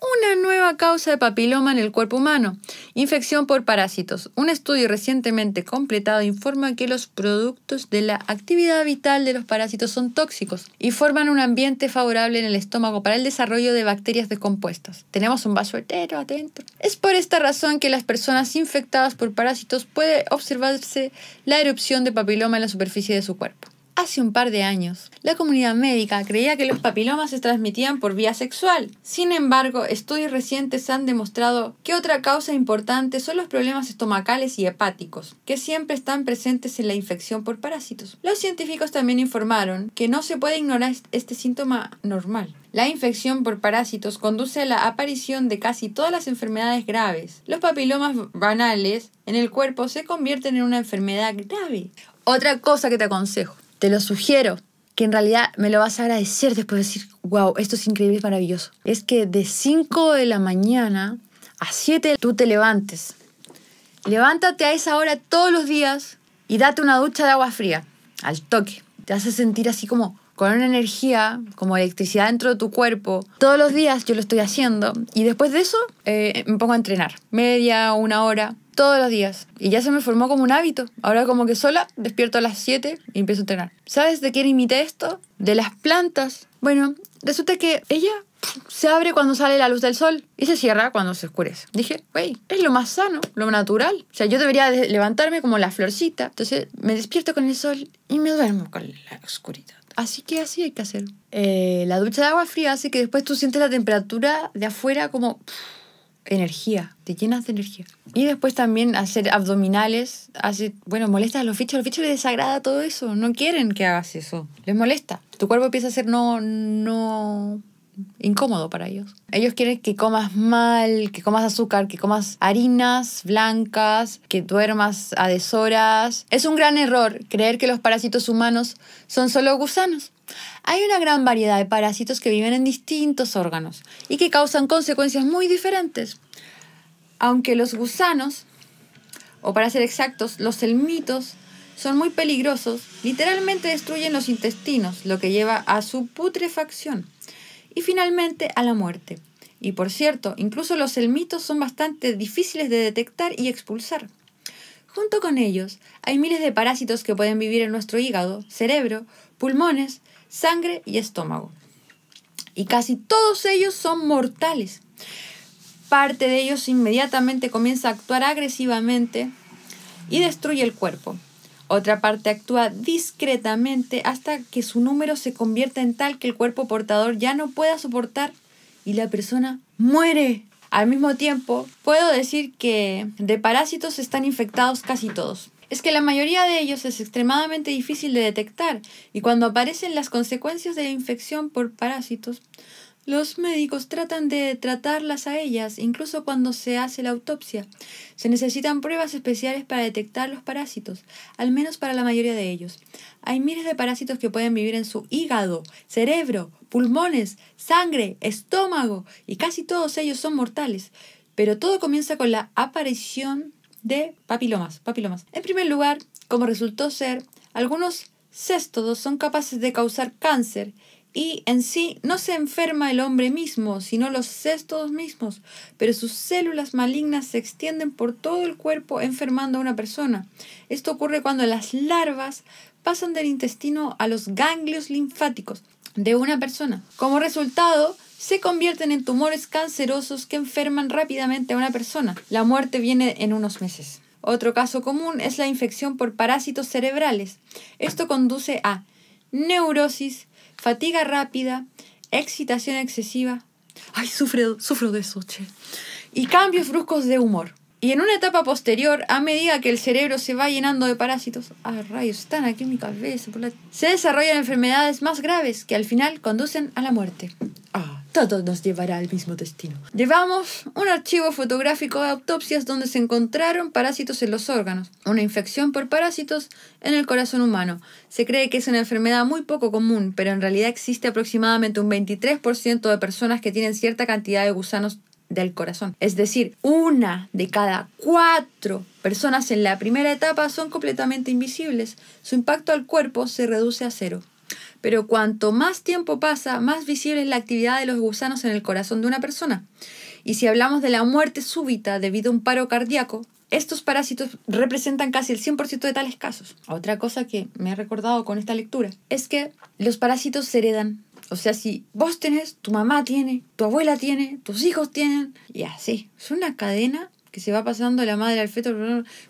una nueva causa de papiloma en el cuerpo humano, infección por parásitos. Un estudio recientemente completado informa que los productos de la actividad vital de los parásitos son tóxicos y forman un ambiente favorable en el estómago para el desarrollo de bacterias descompuestas. Tenemos un vaso entero adentro. Es por esta razón que las personas infectadas por parásitos puede observarse la erupción de papiloma en la superficie de su cuerpo. Hace un par de años, la comunidad médica creía que los papilomas se transmitían por vía sexual. Sin embargo, estudios recientes han demostrado que otra causa importante son los problemas estomacales y hepáticos, que siempre están presentes en la infección por parásitos. Los científicos también informaron que no se puede ignorar este síntoma normal. La infección por parásitos conduce a la aparición de casi todas las enfermedades graves. Los papilomas banales en el cuerpo se convierten en una enfermedad grave. Otra cosa que te aconsejo te lo sugiero, que en realidad me lo vas a agradecer después de decir, wow, esto es increíble, es maravilloso. Es que de 5 de la mañana a 7 tú te levantes. Levántate a esa hora todos los días y date una ducha de agua fría, al toque. Te hace sentir así como con una energía, como electricidad dentro de tu cuerpo. Todos los días yo lo estoy haciendo y después de eso eh, me pongo a entrenar, media, una hora todos los días. Y ya se me formó como un hábito. Ahora como que sola despierto a las 7 y empiezo a entrenar. ¿Sabes de quién imité esto? De las plantas. Bueno, resulta que ella se abre cuando sale la luz del sol y se cierra cuando se oscurece. Dije, wey, es lo más sano, lo natural. O sea, yo debería levantarme como la florcita. Entonces me despierto con el sol y me duermo con la oscuridad. Así que así hay que hacer. Eh, la ducha de agua fría hace que después tú sientes la temperatura de afuera como energía, te llenas de energía. Y después también hacer abdominales, hace, bueno, molesta a los bichos, a los bichos les desagrada todo eso, no quieren que hagas eso, les molesta. Tu cuerpo empieza a ser no, no, incómodo para ellos. Ellos quieren que comas mal, que comas azúcar, que comas harinas blancas, que duermas a deshoras. Es un gran error creer que los parásitos humanos son solo gusanos. Hay una gran variedad de parásitos que viven en distintos órganos y que causan consecuencias muy diferentes. Aunque los gusanos, o para ser exactos, los elmitos, son muy peligrosos, literalmente destruyen los intestinos, lo que lleva a su putrefacción y finalmente a la muerte. Y por cierto, incluso los elmitos son bastante difíciles de detectar y expulsar. Junto con ellos, hay miles de parásitos que pueden vivir en nuestro hígado, cerebro, pulmones, sangre y estómago. Y casi todos ellos son mortales. Parte de ellos inmediatamente comienza a actuar agresivamente y destruye el cuerpo. Otra parte actúa discretamente hasta que su número se convierta en tal que el cuerpo portador ya no pueda soportar y la persona muere. Al mismo tiempo, puedo decir que de parásitos están infectados casi todos. Es que la mayoría de ellos es extremadamente difícil de detectar y cuando aparecen las consecuencias de la infección por parásitos, los médicos tratan de tratarlas a ellas, incluso cuando se hace la autopsia. Se necesitan pruebas especiales para detectar los parásitos, al menos para la mayoría de ellos. Hay miles de parásitos que pueden vivir en su hígado, cerebro, pulmones, sangre, estómago, y casi todos ellos son mortales. Pero todo comienza con la aparición de papilomas. papilomas. En primer lugar, como resultó ser, algunos céstodos son capaces de causar cáncer y en sí no se enferma el hombre mismo, sino los cestos mismos, pero sus células malignas se extienden por todo el cuerpo enfermando a una persona. Esto ocurre cuando las larvas pasan del intestino a los ganglios linfáticos de una persona. Como resultado, se convierten en tumores cancerosos que enferman rápidamente a una persona. La muerte viene en unos meses. Otro caso común es la infección por parásitos cerebrales. Esto conduce a neurosis, fatiga rápida, excitación excesiva. Ay, sufro, sufro de eso, Y cambios bruscos de humor. Y en una etapa posterior, a medida que el cerebro se va llenando de parásitos, ah, rayos, están aquí se desarrollan enfermedades más graves que al final conducen a la muerte todo nos llevará al mismo destino. Llevamos un archivo fotográfico de autopsias donde se encontraron parásitos en los órganos, una infección por parásitos en el corazón humano. Se cree que es una enfermedad muy poco común, pero en realidad existe aproximadamente un 23% de personas que tienen cierta cantidad de gusanos del corazón. Es decir, una de cada cuatro personas en la primera etapa son completamente invisibles. Su impacto al cuerpo se reduce a cero. Pero cuanto más tiempo pasa, más visible es la actividad de los gusanos en el corazón de una persona. Y si hablamos de la muerte súbita debido a un paro cardíaco, estos parásitos representan casi el 100% de tales casos. Otra cosa que me ha recordado con esta lectura es que los parásitos se heredan. O sea, si vos tenés, tu mamá tiene, tu abuela tiene, tus hijos tienen, y así. Es una cadena que se va pasando de la madre al feto,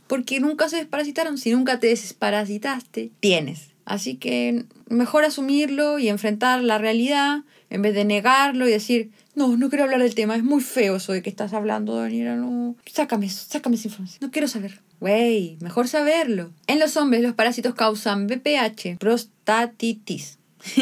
porque nunca se desparasitaron. Si nunca te desparasitaste, tienes. Así que mejor asumirlo y enfrentar la realidad en vez de negarlo y decir, no, no quiero hablar del tema, es muy feo eso de que estás hablando, Daniela, no. Sácame eso, sácame esa información, no quiero saber. Güey, mejor saberlo. En los hombres los parásitos causan BPH, prostatitis,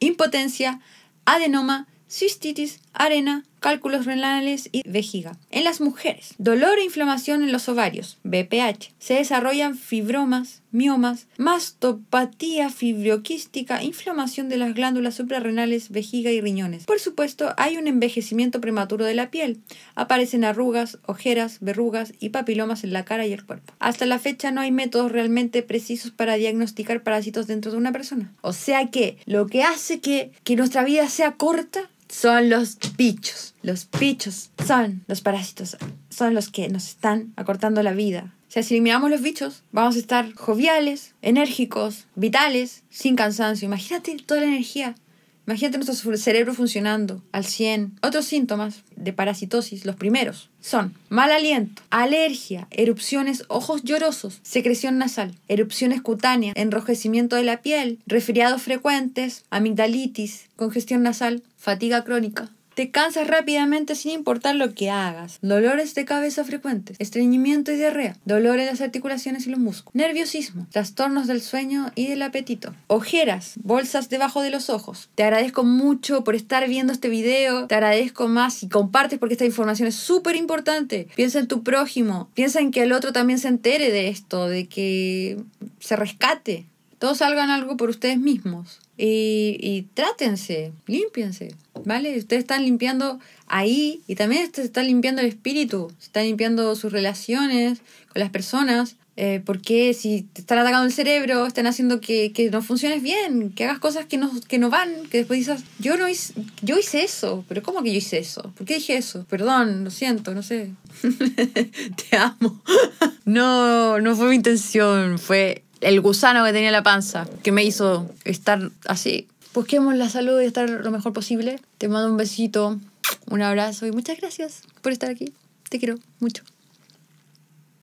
impotencia, adenoma, cistitis, arena, cálculos renales y vejiga. En las mujeres, dolor e inflamación en los ovarios, BPH. Se desarrollan fibromas, miomas, mastopatía fibroquística, inflamación de las glándulas suprarrenales, vejiga y riñones. Por supuesto, hay un envejecimiento prematuro de la piel. Aparecen arrugas, ojeras, verrugas y papilomas en la cara y el cuerpo. Hasta la fecha no hay métodos realmente precisos para diagnosticar parásitos dentro de una persona. O sea que lo que hace que, que nuestra vida sea corta son los bichos. Los bichos son los parásitos, son los que nos están acortando la vida. O sea, si eliminamos los bichos, vamos a estar joviales, enérgicos, vitales, sin cansancio. Imagínate toda la energía Imagínate nuestro cerebro funcionando al 100. Otros síntomas de parasitosis, los primeros, son mal aliento, alergia, erupciones, ojos llorosos, secreción nasal, erupciones cutáneas, enrojecimiento de la piel, resfriados frecuentes, amigdalitis, congestión nasal, fatiga crónica, te cansas rápidamente sin importar lo que hagas. Dolores de cabeza frecuentes, estreñimiento y diarrea, dolores de las articulaciones y los músculos, nerviosismo, trastornos del sueño y del apetito, ojeras, bolsas debajo de los ojos. Te agradezco mucho por estar viendo este video, te agradezco más si compartes porque esta información es súper importante. Piensa en tu prójimo, piensa en que el otro también se entere de esto, de que se rescate. Todos salgan algo por ustedes mismos. Y, y trátense, límpiense. ¿Vale? Ustedes están limpiando ahí y también se está limpiando el espíritu, se está limpiando sus relaciones con las personas, eh, porque si te están atacando el cerebro, están haciendo que, que no funciones bien, que hagas cosas que no, que no van, que después dices, yo no hice, yo hice eso, pero ¿cómo que yo hice eso? ¿Por qué dije eso? Perdón, lo siento, no sé. te amo. no, no fue mi intención, fue el gusano que tenía la panza que me hizo estar así busquemos la salud y estar lo mejor posible. Te mando un besito, un abrazo y muchas gracias por estar aquí. Te quiero mucho.